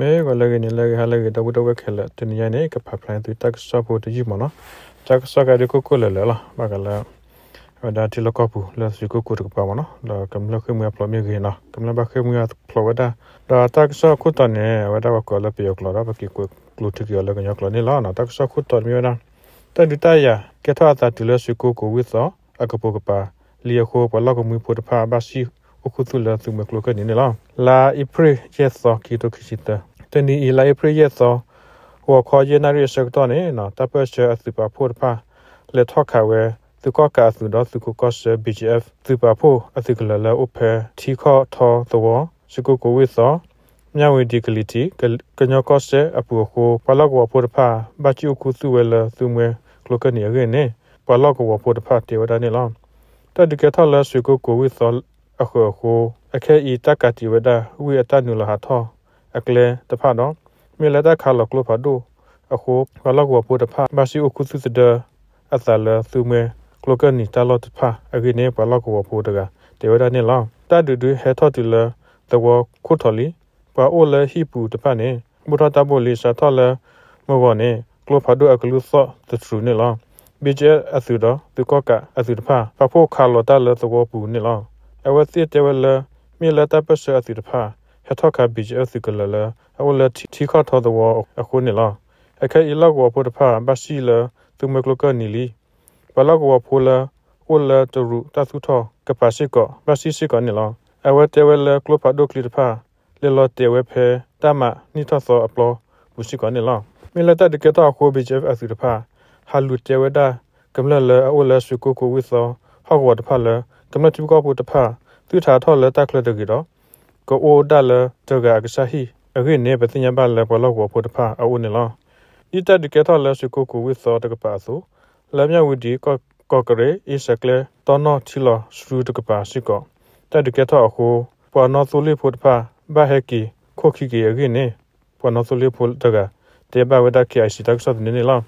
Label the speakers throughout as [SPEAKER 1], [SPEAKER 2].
[SPEAKER 1] မေကလည်းနေလည်းဟာလည်းတဘူတဝက်ခဲလက်တင်ရနေကပပလိုင်းသူတက်ဆော့ဖို့တကြီးမနော်တက်ဆော့ကဒီကိုကိုလည်းလားမကလည်းဒါတိလကပူလက်စကိုကိုတကပါမနော်ဒါကမလခမရပလမေခေနော်ကမလဘခမရပလဝဒါဒါတက်ဆော့ခုတနေဝဒါကလည်းပြောကလာဘကိကိုကလူတကရလည်းညကလနေလားနော်တက်ဆော့ခုတမြေနာတန်ဒူတယာကေထာတာတိလစကိုကိုဝိသောအကပုကပါလီယခိုပလကမူပုတဖာဘာစီအခုသူလာသူမကလကနီနလာလာအပရရက်စောကီတိုခရှိတာတနီအီလာအပရရက်စောဟောခေါ်ရနာရီစက်တော်နေနော်တပ်ပတ်ချအစပါဖို့ပါလက်ထောက်ခါဝဲသူကကာသူတော့သူကကော့ဆ BGF သူပါဖို့အစကလလာဥဖဲထီခေါ်ထောသောစကုကိုဝိသောမြဝေဒီကလီတီကညောကော့ဆအပူကိုပလောက်ဝဖို့ပါဘာချီကိုသူဝဲလာသူမွဲကလကနီရဲနေပလောက်ဝဖို့ပါတေဝဒနေလောတဒကထလာစကုကိုဝိသောအခေါ်ကိုအခဲဤတကတိဝဒဝိအတနုလဟာထအကလေတဖနော်မြေလတခါလကလဖဒိုအခုဘလောက်ဝပုတဖမရှိအခုသုစဒအသလသုမေကလကနီတလတ်ဖအကိနေဘလောက်ဝပုတကတေဝဒနေလောတဒူဒူဟေထတူလသဝခုထလီဘာအိုလဟိပူတဖနေမူထတဘိုလီစာထလမောဝနေကလဖဒိုအကလုသသထရူနေလောဘေကျအသုဒသူကကအသုတဖဖဖို့ခါလတလသဝပူနေလောအဝတိတေဝလမြေလတာပစအတိတဖာဟထခဘီဂျအတိကလလအဝလတီခထောဒဝအခုနေလားအခဲအလောက်ဝဖို့တဖာဘစီလသူမကလကနီလီဘလောက်ဝဖို့လဝလတရူတသုထကပစီကဘစီစီကနေလားအဝတေဝလကလဖဒိုကလီတဖာလေလတေဝဖဲတမနိထသောအပလောဘူးစီကနေလားမြေလတာတကတာခိုဘီဂျအတိတဖာဟာလူတေဝဒကမလလအဝလစုကိုကိုဝိသောဟောက်ဝတ်ဖာလကမတူကောပူတဖာသူထာထော်လဲတက်ခလတကီတော့ကိုအိုတလဲတကအကစားဟီအခုနေပသိညာပါလဲပေါ်လောက်ကိုဖို့တဖာအုံးနေလားဤတက်ဒီကထော်လဲစကိုကိုဝစ်သောတကပါဆိုလမ်းမြဝဒီကောကောကရေဤစကလေတောနောချီလစရူတကပါစီကောတက်ဒီကထော်အခုပေါ်နောသူလေးဖို့တဖာဘာဟက်ကီခိုခိကီအခုနေပေါ်နောသူလေးဖို့တကတေဘဝဒကီအစီတက်ဆော့နေနေလား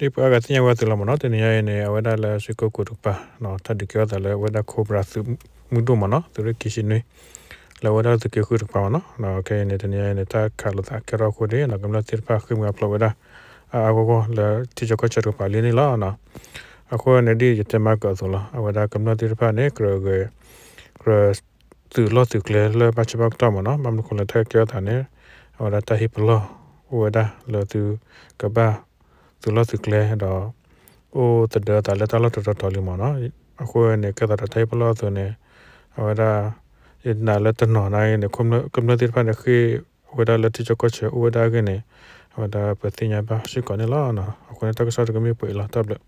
[SPEAKER 1] ဒီပကတင်ရဝတ်လမနော်တင်ရရနေအဝဒလာစကိုကုတပနော်တတိကျော်တယ်ဝဒခိုဘရာစုမုဒုမနော်သူရကိရှင်နေလဝဒတကေခုတပမနော်နော်ခဲနေတင်ရရနေတာခါလတာကရောခုဒီနော်ကမလတိဖာခိမကပလဝဒအာဂိုကိုလာတိချကချရပလနေလာနော်အခုနေဒီရတမကဆိုလားအဝဒကမလတိဖာနေကရောကေကရသူလောသူကလေလဘချဘတော့မနော်မမခုလထက်ကျော်တာနေအဝဒတဟိပလောဝဒလောသူကဘာသူလစုကလဲတော့အိုတဒတာလက်တလတတလမနော်အခုနေကတာတိုင်ပလာဆိုနေအဝဒရနာလက်တနော်နိုင်နေကုမ္ကုမ္နတိဖန်ခေဝဒလက်တိချကချဝဒကနေဝဒပတိညာပါရှိကနေလာနော်အခုနေတက္ကသကမြေပွေလာတပ်လက်